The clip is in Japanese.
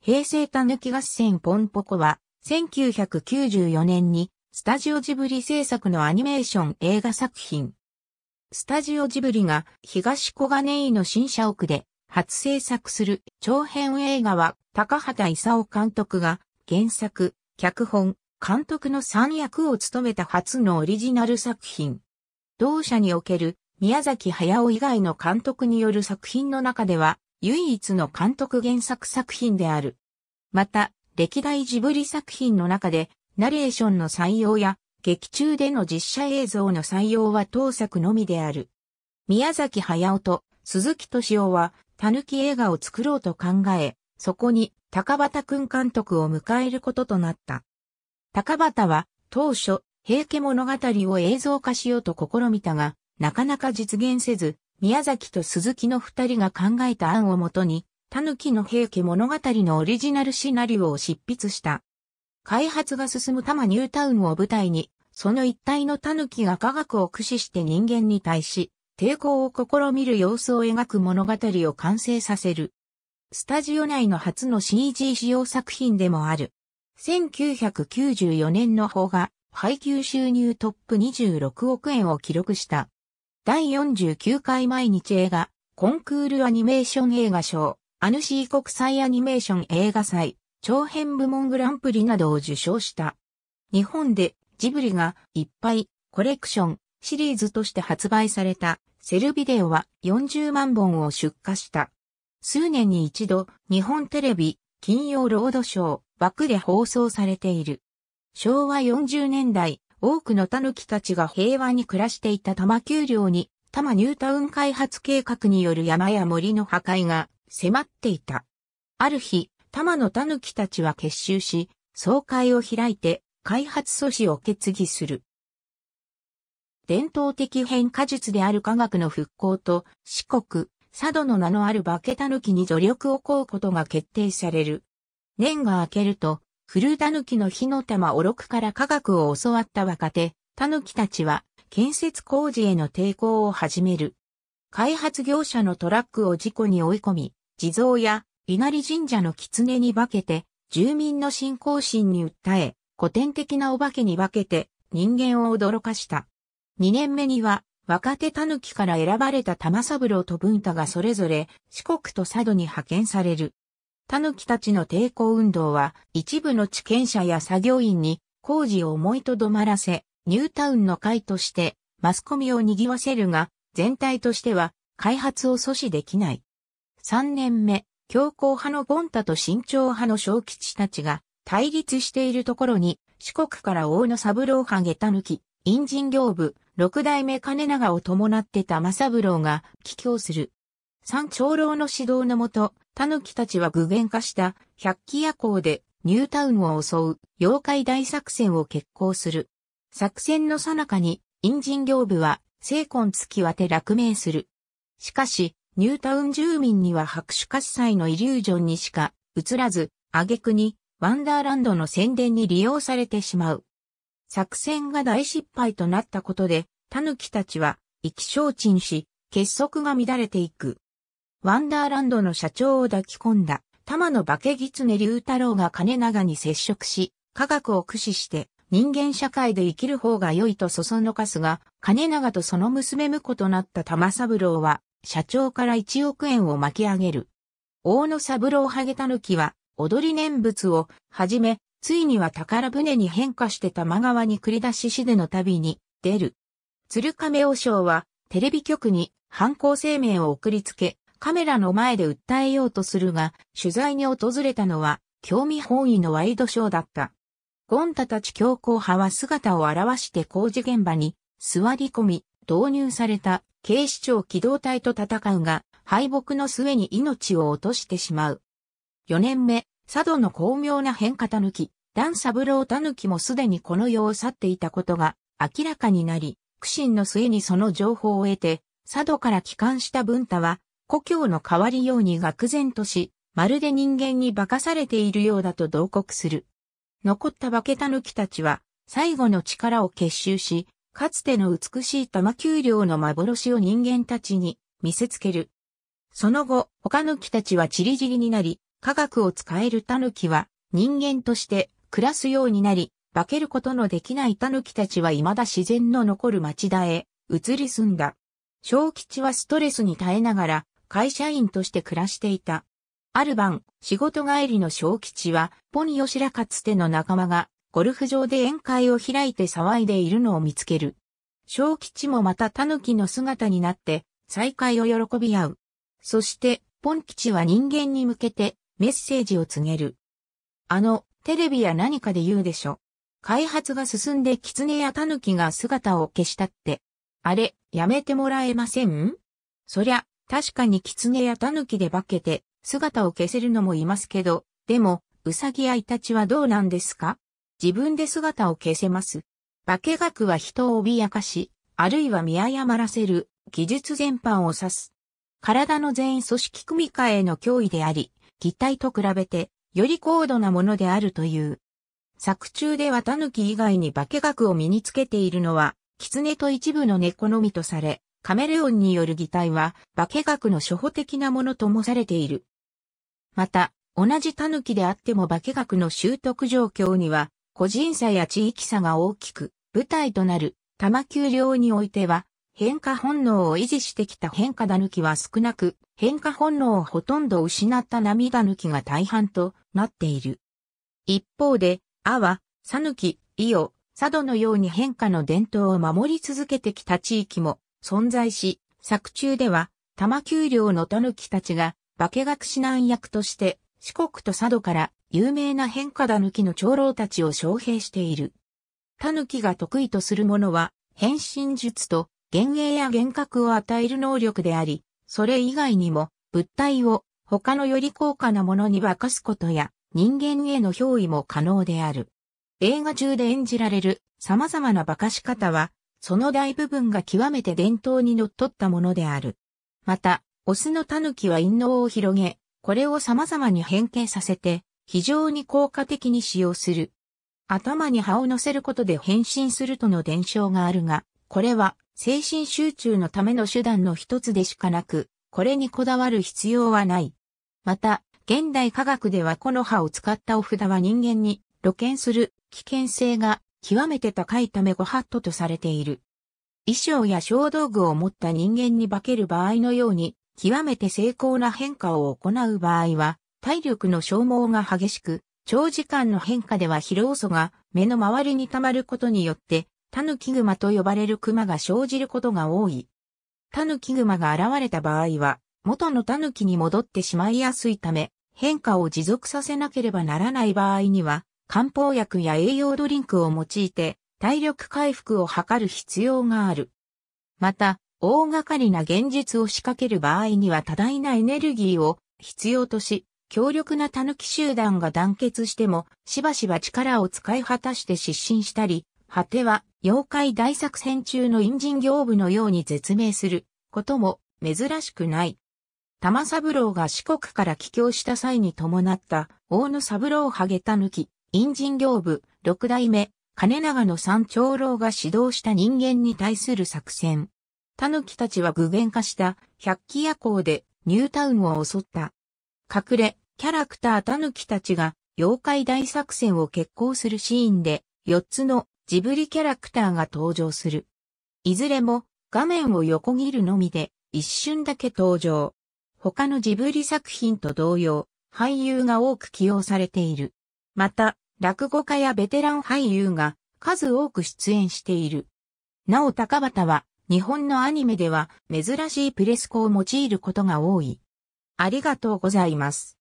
平成たぬき合戦ポンポコは、1994年に、スタジオジブリ制作のアニメーション映画作品。スタジオジブリが東小金井の新社屋で初制作する長編映画は高畑勲監督が原作、脚本、監督の三役を務めた初のオリジナル作品。同社における宮崎駿以外の監督による作品の中では唯一の監督原作作品である。また、歴代ジブリ作品の中で、ナレーションの採用や、劇中での実写映像の採用は当作のみである。宮崎駿と鈴木敏夫は、狸映画を作ろうと考え、そこに高畑くん監督を迎えることとなった。高畑は当初、平家物語を映像化しようと試みたが、なかなか実現せず、宮崎と鈴木の二人が考えた案をもとに、狸の平家物語のオリジナルシナリオを執筆した。開発が進む多摩ニュータウンを舞台に、その一帯の狸が科学を駆使して人間に対し、抵抗を試みる様子を描く物語を完成させる。スタジオ内の初の CG 使用作品でもある。1994年の方が、配給収入トップ26億円を記録した。第49回毎日映画、コンクールアニメーション映画賞、アヌシー国際アニメーション映画祭、長編部門グランプリなどを受賞した。日本でジブリがいっぱいコレクションシリーズとして発売されたセルビデオは40万本を出荷した。数年に一度日本テレビ金曜ロードショー枠で放送されている。昭和40年代多くの狸たちが平和に暮らしていた多摩丘陵に、多摩ニュータウン開発計画による山や森の破壊が迫っていた。ある日、多摩の狸たちは結集し、総会を開いて開発阻止を決議する。伝統的変化術である科学の復興と四国、佐渡の名のある化け狸に助力を請うことが決定される。年が明けると、古狸の火の玉おろくから科学を教わった若手、狸たちは建設工事への抵抗を始める。開発業者のトラックを事故に追い込み、地蔵や稲荷神社の狐に化けて、住民の信仰心に訴え、古典的なお化けに化けて人間を驚かした。2年目には若手狸から選ばれた玉三郎と文太がそれぞれ四国と佐渡に派遣される。狸たちの抵抗運動は、一部の地権者や作業員に工事を思いとどまらせ、ニュータウンの会としてマスコミを賑わせるが、全体としては開発を阻止できない。3年目、強硬派のゴンタと慎重派の小吉たちが対立しているところに、四国から大野三郎派下タヌキ、陰人行部、六代目金長を伴って玉三郎が帰郷する。三長老の指導のもと、タヌキたちは具現化した百鬼夜行でニュータウンを襲う妖怪大作戦を決行する。作戦の最中に、陰人行部は、精魂突きわて落命する。しかし、ニュータウン住民には白手喝采のイリュージョンにしか映らず、挙句に、ワンダーランドの宣伝に利用されてしまう。作戦が大失敗となったことで、タヌキたちは、意気消沈し、結束が乱れていく。ワンダーランドの社長を抱き込んだ、玉の化け狐龍太郎が金長に接触し、科学を駆使して人間社会で生きる方が良いとそそのかすが、金長とその娘婿となった玉三郎は、社長から1億円を巻き上げる。大野三郎ハゲタヌキは、踊り念仏をはじめ、ついには宝船に変化して玉川に繰り出ししでの旅に出る。鶴亀和尚は、テレビ局に犯行声明を送りつけ、カメラの前で訴えようとするが、取材に訪れたのは、興味本位のワイドショーだった。ゴンタたち強硬派は姿を現して工事現場に座り込み、導入された警視庁機動隊と戦うが、敗北の末に命を落としてしまう。4年目、佐渡の巧妙な変化たぬき、ダンサブローたぬきもすでにこの世を去っていたことが明らかになり、苦心の末にその情報を得て、佐渡から帰還した文太は故郷の変わりように愕然とし、まるで人間に化かされているようだと同国する。残った化けたきたちは、最後の力を結集し、かつての美しい玉丘陵の幻を人間たちに見せつける。その後、他の木たちは散り散りになり、科学を使える狸は人間として暮らすようになり、化けることのできない狸たちは未だ自然の残る町田へ移り住んだ。小吉はストレスに耐えながら会社員として暮らしていた。ある晩、仕事帰りの小吉は、ポニ吉らかつての仲間が、ゴルフ場で宴会を開いて騒いでいるのを見つける。小吉もまた狸の姿になって、再会を喜び合う。そして、ポン吉は人間に向けて、メッセージを告げる。あの、テレビや何かで言うでしょ。開発が進んで狐や狸が姿を消したって。あれ、やめてもらえませんそりゃ、確かに狐や狸で化けて姿を消せるのもいますけど、でも、うさぎやイタチはどうなんですか自分で姿を消せます。化け学は人を脅かし、あるいは見誤らせる技術全般を指す。体の全組織組み換えの脅威であり、擬態と比べてより高度なものであるという。作中では狸以外に化け学を身につけているのは、狐と一部の猫のみとされ、カメレオンによる擬態は化学の初歩的なものともされている。また、同じ狸であっても化学の習得状況には、個人差や地域差が大きく、舞台となる玉丘陵においては、変化本能を維持してきた変化だきは少なく、変化本能をほとんど失った涙抜きが大半となっている。一方で、アは、サヌキ、イオ、佐渡のように変化の伝統を守り続けてきた地域も存在し、作中では、玉丘陵の狸たちが、化け学指南役として、四国と佐渡から有名な変化狸の長老たちを招聘している。狸が得意とするものは、変身術と、幻影や幻覚を与える能力であり、それ以外にも、物体を他のより高価なものに化かすことや、人間への憑依も可能である。映画中で演じられる様々な化かし方は、その大部分が極めて伝統にのっとったものである。また、オスの狸は陰嚢を広げ、これを様々に変形させて、非常に効果的に使用する。頭に葉を乗せることで変身するとの伝承があるが、これは精神集中のための手段の一つでしかなく、これにこだわる必要はない。また、現代科学ではこの葉を使ったお札は人間に露見する危険性が極めて高いためご法度とされている。衣装や小道具を持った人間に化ける場合のように、極めて精巧な変化を行う場合は、体力の消耗が激しく、長時間の変化では疲労素が目の周りに溜まることによって、タヌキグマと呼ばれるクマが生じることが多い。タヌキグマが現れた場合は、元のタヌキに戻ってしまいやすいため、変化を持続させなければならない場合には、漢方薬や栄養ドリンクを用いて体力回復を図る必要がある。また、大掛かりな現実を仕掛ける場合には多大なエネルギーを必要とし、強力な狸集団が団結しても、しばしば力を使い果たして失神したり、果ては妖怪大作戦中の陰人業部のように絶命することも珍しくない。玉三郎が四国から帰郷した際に伴った大野三郎ハゲタヌキ、陰人業部、六代目、金長の三長老が指導した人間に対する作戦。狸たちは具現化した百鬼夜行でニュータウンを襲った。隠れ、キャラクター狸たちが妖怪大作戦を決行するシーンで四つのジブリキャラクターが登場する。いずれも画面を横切るのみで一瞬だけ登場。他のジブリ作品と同様、俳優が多く起用されている。また、落語家やベテラン俳優が数多く出演している。なお高畑は、日本のアニメでは珍しいプレスコを用いることが多い。ありがとうございます。